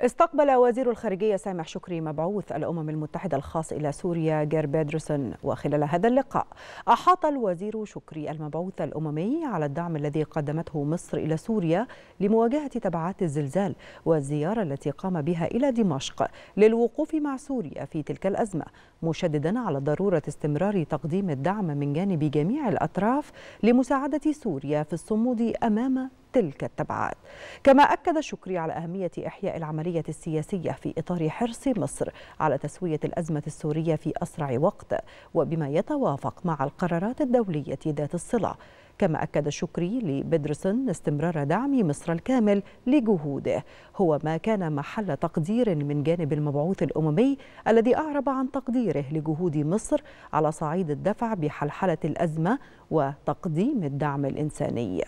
استقبل وزير الخارجية سامح شكري مبعوث الأمم المتحدة الخاص إلى سوريا جير بيدرسون وخلال هذا اللقاء أحاط الوزير شكري المبعوث الأممي على الدعم الذي قدمته مصر إلى سوريا لمواجهة تبعات الزلزال والزيارة التي قام بها إلى دمشق للوقوف مع سوريا في تلك الأزمة مشددا على ضرورة استمرار تقديم الدعم من جانب جميع الأطراف لمساعدة سوريا في الصمود أمام تلك التبعات كما أكد شكري على أهمية إحياء العملية السياسية في إطار حرص مصر على تسوية الأزمة السورية في أسرع وقت وبما يتوافق مع القرارات الدولية ذات الصلة كما أكد شكري لبيدرسون استمرار دعم مصر الكامل لجهوده هو ما كان محل تقدير من جانب المبعوث الأممي الذي أعرب عن تقديره لجهود مصر على صعيد الدفع بحلحلة الأزمة وتقديم الدعم الإنساني